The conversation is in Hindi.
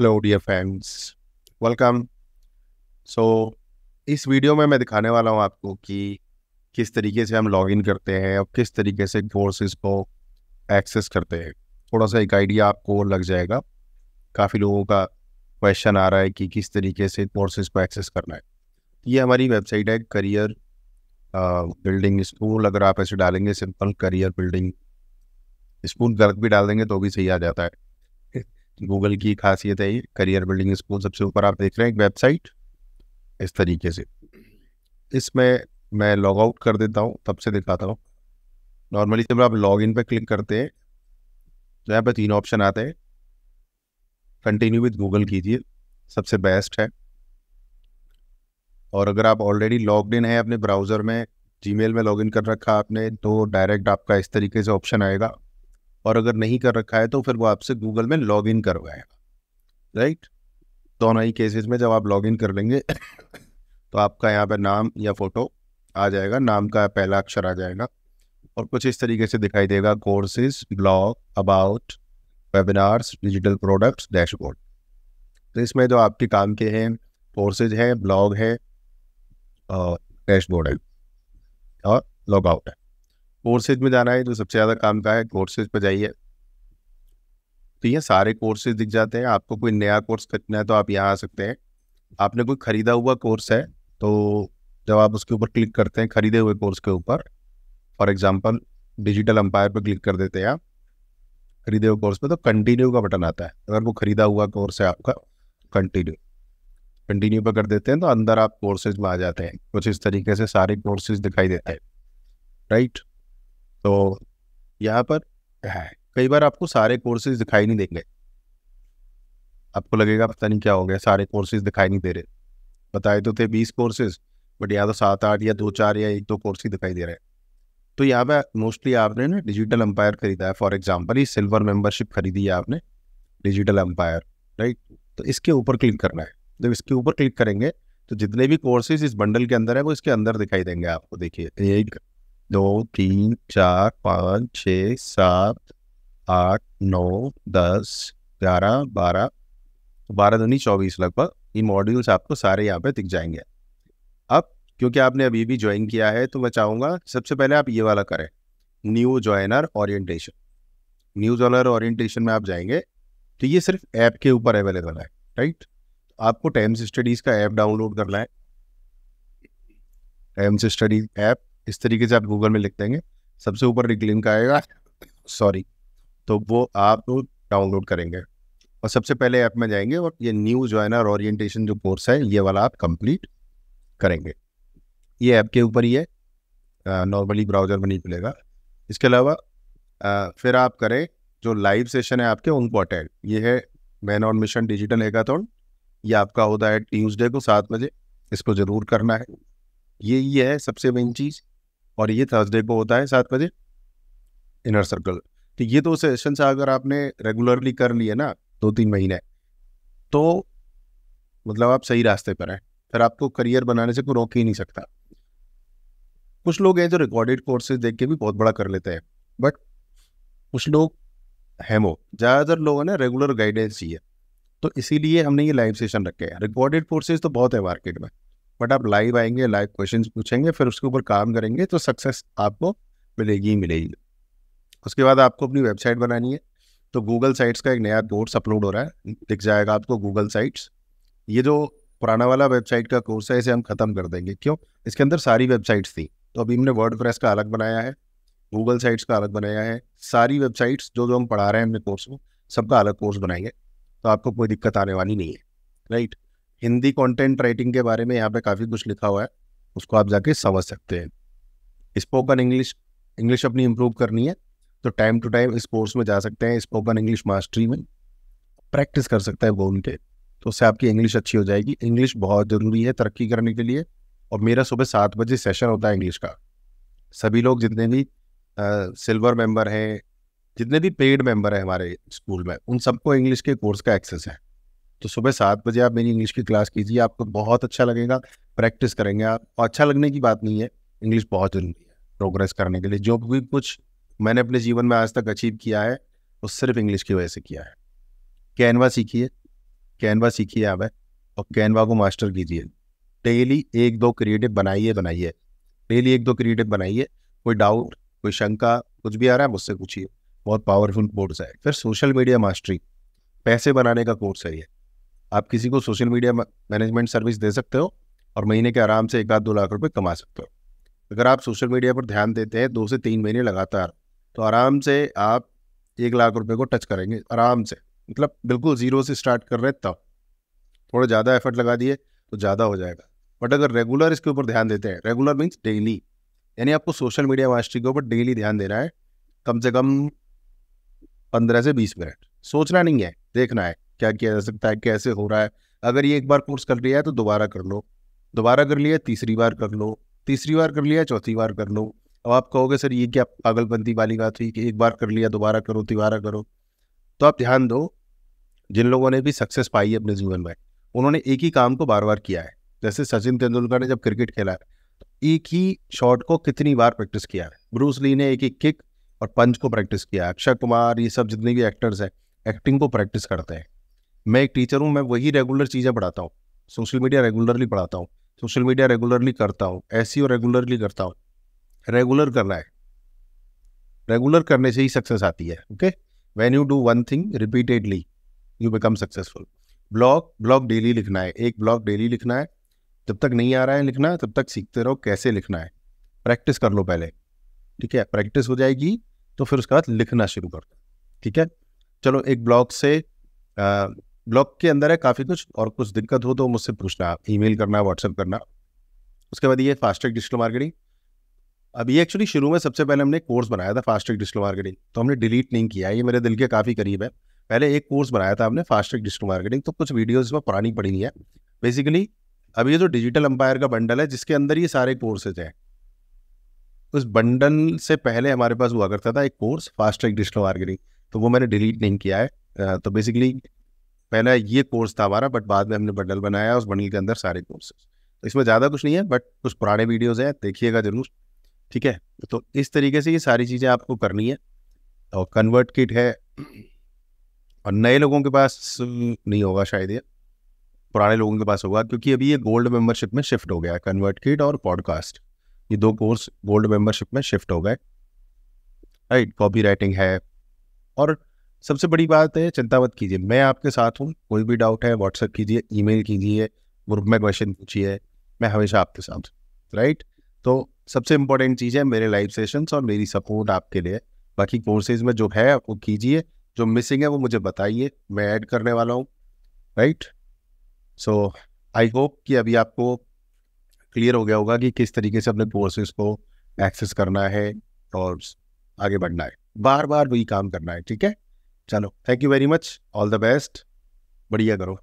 hello dear friends welcome so इस वीडियो में मैं दिखाने वाला हूँ आपको कि किस तरीके से हम लॉगिन करते हैं और किस तरीके से कोर्सेज को एक्सेस करते हैं थोड़ा सा एक आइडिया आपको लग जाएगा काफ़ी लोगों का क्वेश्चन आ रहा है कि किस तरीके से कोर्सेज को एक्सेस करना है ये हमारी वेबसाइट है करियर बिल्डिंग स्कूल अगर आप ऐसे डालेंगे सिंपल करियर बिल्डिंग स्कूल गलत भी डाल देंगे तो भी सही आ जाता है गूगल की खासियत है ये करियर बिल्डिंग स्कूल सबसे ऊपर आप देख रहे हैं एक वेबसाइट इस तरीके से इसमें मैं लॉग आउट कर देता हूँ तब से दिखाता हूँ नॉर्मली जब आप लॉग इन पर क्लिक करते हैं तो यहाँ पर तीन ऑप्शन आते हैं कंटिन्यू विद गूगल कीजिए सबसे बेस्ट है और अगर आप ऑलरेडी लॉग इन है अपने ब्राउज़र में जीमेल में लॉगिन कर रखा आपने तो डायरेक्ट आपका इस तरीके से ऑप्शन आएगा और अगर नहीं कर रखा है तो फिर वो आपसे गूगल में लॉग इन करवाएगा राइट दोनों ही केसेस में जब आप लॉग इन कर लेंगे तो आपका यहाँ पर नाम या फ़ोटो आ जाएगा नाम का पहला अक्षर आ जाएगा और कुछ इस तरीके से दिखाई देगा courses blog about webinars digital products dashboard तो इसमें जो आपके काम के हैं कोर्सेज हैं ब्लॉग है और डैशबोर्ड है और लॉग आउट है कोर्सेज में जाना है तो सबसे ज़्यादा काम का है कोर्सेज पर जाइए तो ये सारे कोर्सेज दिख जाते हैं आपको कोई नया कोर्स खरीदना है तो आप यहाँ आ सकते हैं आपने कोई ख़रीदा हुआ कोर्स है तो जब आप उसके ऊपर क्लिक करते हैं ख़रीदे हुए कोर्स के ऊपर फॉर एग्ज़ाम्पल डिजिटल अम्पायर पर क्लिक कर देते हैं आप खरीदे हुए कोर्स पर तो कंटिन्यू का बटन आता है अगर वो खरीदा हुआ कोर्स है आपका कंटिन्यू कंटिन्यू पर कर देते हैं तो अंदर आप कोर्सेज में आ जाते हैं कुछ इस तरीके से सारे कोर्सेज दिखाई देते हैं राइट तो यहाँ पर कई बार आपको सारे कोर्सेज दिखाई नहीं देंगे आपको लगेगा पता नहीं क्या हो गया सारे कोर्सेज दिखाई नहीं दे रहे बताए तो थे बीस कोर्सेज बट या तो सात आठ या दो चार या एक दो कोर्स ही दिखाई दे रहे हैं तो यहाँ पे मोस्टली आपने ना डिजिटल अंपायर खरीदा है फॉर एग्जाम्पल ये सिल्वर मेंबरशिप खरीदी है आपने डिजिटल अम्पायर राइट तो इसके ऊपर क्लिक करना है जब इसके ऊपर क्लिक करेंगे तो जितने भी कोर्सेज इस बंडल के अंदर है वो इसके अंदर दिखाई देंगे आपको देखिए एक दो तीन चार पाँच छ सात आठ नौ दस ग्यारह बारह बारह धनी चौबीस लगभग ये मॉड्यूल्स आपको सारे यहाँ पे दिख जाएंगे अब क्योंकि आपने अभी भी ज्वाइन किया है तो मैं चाहूँगा सबसे पहले आप ये वाला करें new joiner orientation new joiner orientation में आप जाएंगे तो ये सिर्फ ऐप के ऊपर अवेलेबल है राइट आपको टाइम्स स्टडीज़ का ऐप डाउनलोड करना है टाइम्स स्टडीज ऐप इस तरीके से आप गूगल में लिख देंगे सबसे ऊपर एक लिंक आएगा सॉरी तो वो आप डाउनलोड करेंगे और सबसे पहले ऐप में जाएंगे और ये न्यू ज्वाइनर ओरिएंटेशन जो कोर्स है ये वाला आप कंप्लीट करेंगे ये ऐप के ऊपर ही है नॉर्मली ब्राउजर में नहीं खुलेगा इसके अलावा फिर आप करें जो लाइव सेशन है आपके उनको अटेंड ये है man on mission digital hackathon ये आपका होता है ट्यूजडे को सात बजे इसको ज़रूर करना है ये ये है सबसे मेन चीज़ और ये थर्सडे को होता है सात बजे इनर सर्कल तो ये दो सेशन अगर आपने रेगुलरली कर लिए ना दो तीन महीने तो मतलब आप सही रास्ते पर हैं फिर आपको करियर बनाने से कोई रोक ही नहीं सकता कुछ लोग हैं जो रिकॉर्डेड कोर्सेज देख के भी बहुत बड़ा कर लेते हैं बट कुछ लोग हैं वो ज़्यादातर लोगों ने रेगुलर गाइडेंस चाहिए तो इसीलिए हमने ये लाइव सेशन रखे हैं रिकॉर्डेड कोर्सेज तो बहुत है मार्केट में बट आप लाइव आएंगे लाइव क्वेश्चन पूछेंगे फिर उसके ऊपर काम करेंगे तो सक्सेस आपको मिलेगी ही मिलेगी उसके बाद आपको अपनी वेबसाइट बनानी है तो गूगल साइट्स का एक नया कोर्स अपलोड हो रहा है दिख जाएगा आपको गूगल साइट्स ये जो पुराना वाला वेबसाइट का कोर्स है इसे हम ख़त्म कर देंगे क्यों इसके अंदर सारी वेबसाइट्स थी तो अभी हमने वर्ड का अलग बनाया है गूगल साइट्स का अलग बनाया है सारी वेबसाइट्स जो जो हम पढ़ा रहे हैं हमने कोर्स को सबका अलग कोर्स बनाएंगे तो आपको कोई दिक्कत आने वाली नहीं है राइट हिंदी कंटेंट राइटिंग के बारे में यहाँ पे काफ़ी कुछ लिखा हुआ है उसको आप जाके समझ सकते हैं स्पोकन इंग्लिश इंग्लिश अपनी इम्प्रूव करनी है तो टाइम टू टाइम इस कोर्स में जा सकते हैं स्पोकन इंग्लिश मास्टरी में प्रैक्टिस कर सकता है वो उनके तो उससे आपकी इंग्लिश अच्छी हो जाएगी इंग्लिश बहुत ज़रूरी है तरक्की करने के लिए और मेरा सुबह सात बजे सेशन होता है इंग्लिश का सभी लोग जितने भी सिल्वर मेंबर हैं जितने भी पेड मेंबर हैं हमारे स्कूल में उन सबको इंग्लिश के कोर्स का एक्सेस है तो सुबह सात बजे आप मेरी इंग्लिश की क्लास कीजिए आपको बहुत अच्छा लगेगा प्रैक्टिस करेंगे आप और अच्छा लगने की बात नहीं है इंग्लिश बहुत ज़रूरी है प्रोग्रेस करने के लिए जो भी कुछ मैंने अपने जीवन में आज तक अचीव किया है वो सिर्फ इंग्लिश की वजह से किया है कैनवा सीखिए कैनवा सीखिए आप और कैनवा को मास्टर कीजिए डेली एक दो क्रिएटिव बनाइए बनाइए डेली एक दो क्रिएटिव बनाइए कोई डाउट कोई शंका कुछ भी आ रहा है मुझसे पूछिए बहुत पावरफुल कोर्स है फिर सोशल मीडिया मास्टरी पैसे बनाने का कोर्स है ये आप किसी को सोशल मीडिया मैनेजमेंट सर्विस दे सकते हो और महीने के आराम से एक आध दो लाख रुपये कमा सकते हो अगर आप सोशल मीडिया पर ध्यान देते हैं दो से तीन महीने लगातार तो आराम से आप एक लाख रुपये को टच करेंगे आराम से मतलब बिल्कुल ज़ीरो से स्टार्ट कर रहे तब थोड़ा ज़्यादा एफर्ट लगा दिए तो ज़्यादा हो जाएगा बट अगर रेगुलर इसके ऊपर ध्यान देते हैं रेगुलर मीन्स डेली यानी आपको सोशल मीडिया मास्टरी के ऊपर डेली ध्यान देना है कम से कम पंद्रह से बीस मिनट सोचना नहीं है देखना है क्या किया जा सकता है कैसे हो रहा है अगर ये एक बार कोर्स कर लिया है तो दोबारा कर लो दोबारा कर लिया तीसरी बार कर लो तीसरी बार कर लिया चौथी बार कर लो अब आप कहोगे सर ये क्या पागलबंदी वाली बात हुई कि एक बार कर लिया दोबारा करो तिबारा करो तो आप ध्यान दो जिन लोगों ने भी सक्सेस पाई है अपने जीवन में उन्होंने एक ही काम को बार बार किया है जैसे सचिन तेंदुलकर ने जब क्रिकेट खेला है तो एक ही शॉट को कितनी बार प्रैक्टिस किया है ब्रूस ली ने एक ही किक और पंच को प्रैक्टिस किया अक्षय कुमार ये सब जितने भी एक्टर्स हैं एक्टिंग को प्रैक्टिस करते हैं मैं एक टीचर हूँ मैं वही रेगुलर चीज़ें पढ़ाता हूँ सोशल मीडिया रेगुलरली पढ़ाता हूँ सोशल मीडिया रेगुलरली करता हूँ ऐसी और रेगुलरली करता हूँ रेगुलर करना है रेगुलर करने से ही सक्सेस आती है okay when you do one thing repeatedly you become successful blog blog daily लिखना है एक ब्लॉग डेली लिखना है जब तक नहीं आ रहा है लिखना तब तक सीखते रहो कैसे लिखना है प्रैक्टिस कर लो पहले ठीक है प्रैक्टिस हो जाएगी तो फिर उसके बाद लिखना शुरू कर दो ठीक है चलो एक ब्लॉग से आ, ब्लॉक के अंदर है काफ़ी कुछ और कुछ दिक्कत हो तो मुझसे पूछना ईमेल करना व्हाट्सअप करना उसके बाद ये ट्रैक डिजिटल मार्केटिंग अब ये एक्चुअली शुरू में सबसे पहले हमने कोर्स बनाया था ट्रैक डिजिटल मार्केटिंग तो हमने डिलीट नहीं किया ये मेरे दिल के काफ़ी करीब है पहले एक कोर्स बनाया था हमने ट्रैक डिजिटल मार्केटिंग तो कुछ वीडियोज़ इसमें पुरानी पड़ी हुई है बेसिकली अब ये जो डिजिटल अंपायर का बंडल है जिसके अंदर ये सारे कोर्सेज हैं उस बंडल से पहले हमारे पास हुआ करता था एक कोर्स ट्रैक डिजिटल मार्केटिंग तो वो मैंने डिलीट नहीं किया है तो बेसिकली पहला ये कोर्स था हमारा बट बाद में हमने बंडल बनाया उस बंडल के अंदर सारे कोर्सेज तो इसमें ज़्यादा कुछ नहीं है बट कुछ पुराने वीडियोज़ हैं देखिएगा ज़रूर ठीक है तो इस तरीके से ये सारी चीज़ें आपको करनी है और कन्वर्ट किट है और नए लोगों के पास नहीं होगा शायद ये पुराने लोगों के पास होगा क्योंकि अभी ये गोल्ड मेंबरशिप में शिफ्ट हो गया है कन्वर्ट किट और पॉडकास्ट ये दो कोर्स गोल्ड मेंबरशिप में शिफ्ट हो गए राइट कॉपी राइटिंग है और सबसे बड़ी बात है चिंता मत कीजिए मैं आपके साथ हूँ कोई भी डाउट है व्हाट्सअप कीजिए ईमेल कीजिए ग्रुप में क्वेश्चन पूछिए मैं हमेशा आपके साथ राइट तो सबसे इम्पोर्टेंट चीज़ है मेरे लाइव सेशंस और मेरी सपोर्ट आपके लिए बाकी कोर्सेज में जो है वो कीजिए जो मिसिंग है वो मुझे बताइए मैं ऐड करने वाला हूँ राइट सो आई होप कि अभी आपको क्लियर हो गया होगा कि किस तरीके से अपने कोर्सेज को एक्सेस करना है और आगे बढ़ना है बार बार वही काम करना है ठीक है चलो thank you very much all the best बढ़िया करो